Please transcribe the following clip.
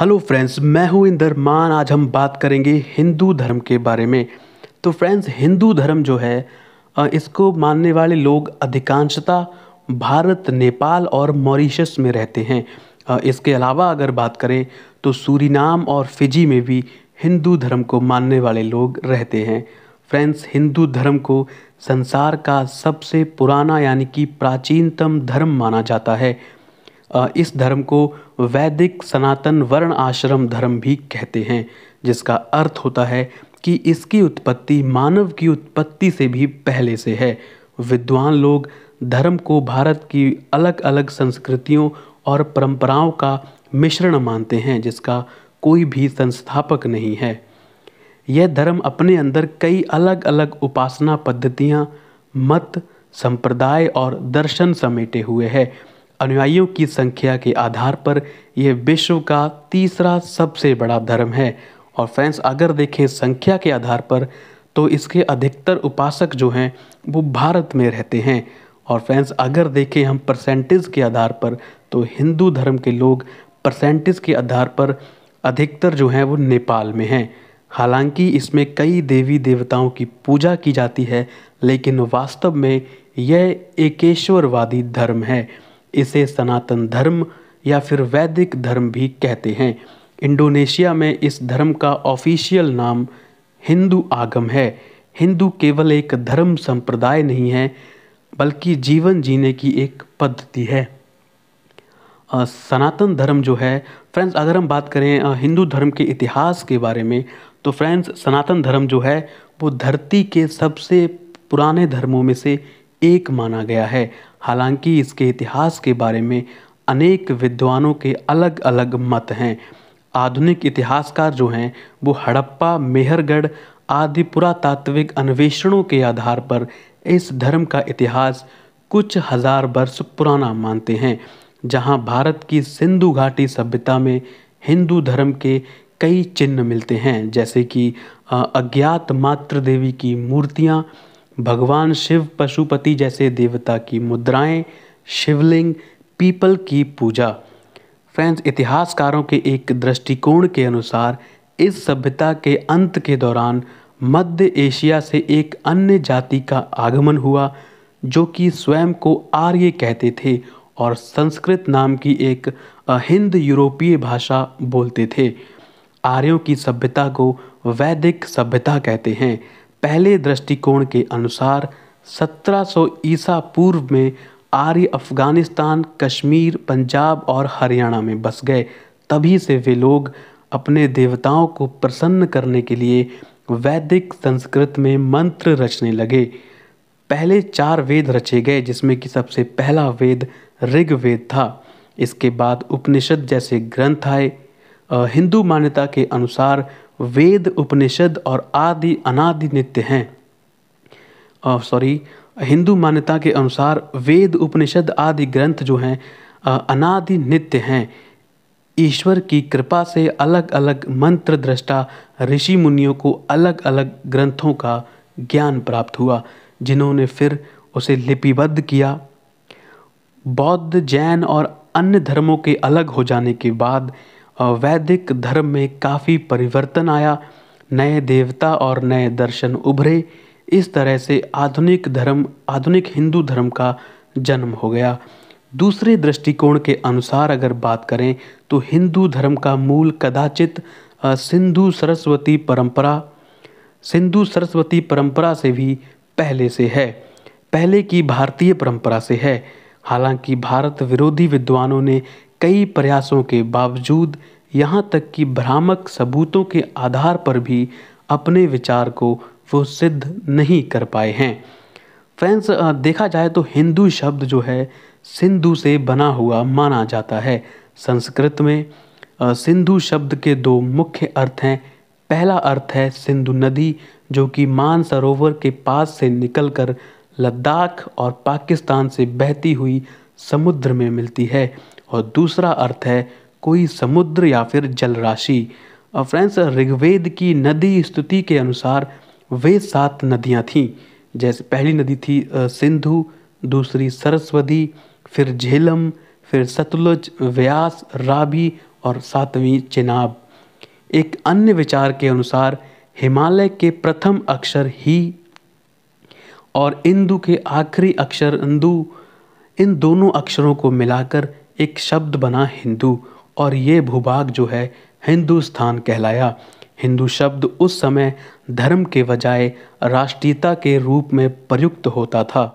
hello friends मैं हूं इंदर मान आज हम बात करेंगे हिंदू धर्म के बारे में तो फ्रेंड्स हिंदू धर्म जो है इसको मानने वाले लोग अधिकांशता भारत नेपाल और मॉरिशस में रहते हैं इसके अलावा अगर बात करें तो सूरीनाम और फिजी में भी हिंदू धर्म को मानने वाले लोग रहते हैं फ्रेंड्स हिंदू धर्म को संसार का सबसे पुराना यानी कि प्राचीनतम धर्म माना जाता है इस धर्म को वैदिक सनातन वर्ण आश्रम धर्म भी कहते हैं जिसका अर्थ होता है कि इसकी उत्पत्ति मानव की उत्पत्ति से भी पहले से है विद्वान लोग धर्म को भारत की अलग अलग संस्कृतियों और परंपराओं का मिश्रण मानते हैं जिसका कोई भी संस्थापक नहीं है यह धर्म अपने अंदर कई अलग अलग उपासना पद्धतियाँ मत संप्रदाय और दर्शन समेटे हुए है अनुयायियों की संख्या के आधार पर यह विश्व का तीसरा सबसे बड़ा धर्म है और फ्रेंड्स अगर देखें संख्या के आधार पर तो इसके अधिकतर उपासक जो हैं वो भारत में रहते हैं और फ्रेंड्स अगर देखें हम परसेंटेज के आधार पर तो हिंदू धर्म के लोग परसेंटेज के आधार पर अधिकतर जो हैं वो नेपाल में हैं हालांकि इसमें कई देवी देवताओं की पूजा की जाती है लेकिन वास्तव में यह एकेश्वरवादी धर्म है इसे सनातन धर्म या फिर वैदिक धर्म भी कहते हैं इंडोनेशिया में इस धर्म का ऑफिशियल नाम हिंदू आगम है हिंदू केवल एक धर्म संप्रदाय नहीं है बल्कि जीवन जीने की एक पद्धति है सनातन धर्म जो है फ्रेंड्स अगर हम बात करें हिंदू धर्म के इतिहास के बारे में तो फ्रेंड्स सनातन धर्म जो है वो धरती के सबसे पुराने धर्मों में से एक माना गया है हालांकि इसके इतिहास के बारे में अनेक विद्वानों के अलग अलग मत हैं आधुनिक इतिहासकार जो हैं वो हड़प्पा मेहरगढ़ आदि पुरातात्विक अन्वेषणों के आधार पर इस धर्म का इतिहास कुछ हजार वर्ष पुराना मानते हैं जहां भारत की सिंधु घाटी सभ्यता में हिंदू धर्म के कई चिन्ह मिलते हैं जैसे कि अज्ञात मातृ देवी की मूर्तियां भगवान शिव पशुपति जैसे देवता की मुद्राएं शिवलिंग पीपल की पूजा फ्रेंड्स इतिहासकारों के एक दृष्टिकोण के अनुसार इस सभ्यता के अंत के दौरान मध्य एशिया से एक अन्य जाति का आगमन हुआ जो कि स्वयं को आर्य कहते थे और संस्कृत नाम की एक हिंद यूरोपीय भाषा बोलते थे आर्यों की सभ्यता को वैदिक सभ्यता कहते हैं पहले दृष्टिकोण के अनुसार 1700 ईसा पूर्व में आर्य अफ़गानिस्तान कश्मीर पंजाब और हरियाणा में बस गए तभी से वे लोग अपने देवताओं को प्रसन्न करने के लिए वैदिक संस्कृत में मंत्र रचने लगे पहले चार वेद रचे गए जिसमें कि सबसे पहला वेद ऋग्वेद था इसके बाद उपनिषद जैसे ग्रंथ आए हिंदू मान्यता के अनुसार वेद उपनिषद और आदि अनादि नित्य हैं सॉरी हिंदू मान्यता के अनुसार वेद उपनिषद आदि ग्रंथ जो हैं अनादि नित्य हैं ईश्वर की कृपा से अलग अलग मंत्र दृष्टा ऋषि मुनियों को अलग अलग ग्रंथों का ज्ञान प्राप्त हुआ जिन्होंने फिर उसे लिपिबद्ध किया बौद्ध जैन और अन्य धर्मों के अलग हो जाने के बाद वैदिक धर्म में काफ़ी परिवर्तन आया नए देवता और नए दर्शन उभरे इस तरह से आधुनिक धर्म आधुनिक हिंदू धर्म का जन्म हो गया दूसरे दृष्टिकोण के अनुसार अगर बात करें तो हिंदू धर्म का मूल कदाचित सिंधु सरस्वती परंपरा सिंधु सरस्वती परंपरा से भी पहले से है पहले की भारतीय परंपरा से है हालांकि भारत विरोधी विद्वानों ने कई प्रयासों के बावजूद यहाँ तक कि भ्रामक सबूतों के आधार पर भी अपने विचार को वो सिद्ध नहीं कर पाए हैं फ्रेंड्स देखा जाए तो हिंदू शब्द जो है सिंधु से बना हुआ माना जाता है संस्कृत में सिंधु शब्द के दो मुख्य अर्थ हैं पहला अर्थ है सिंधु नदी जो कि मानसरोवर के पास से निकलकर लद्दाख और पाकिस्तान से बहती हुई समुद्र में मिलती है और दूसरा अर्थ है कोई समुद्र या फिर जल राशि और फ्रेंड्स ऋग्वेद की नदी स्तुति के अनुसार वे सात नदियाँ थीं जैसे पहली नदी थी सिंधु दूसरी सरस्वती फिर झेलम फिर सतलुज व्यास राबी और सातवीं चिनाब एक अन्य विचार के अनुसार हिमालय के प्रथम अक्षर ही और इंदु के आखिरी अक्षर इंदु इन दोनों अक्षरों को मिलाकर एक शब्द बना हिंदू और ये भूभाग जो है हिंदुस्तान कहलाया हिंदू शब्द उस समय धर्म के बजाय राष्ट्रीयता के रूप में प्रयुक्त होता था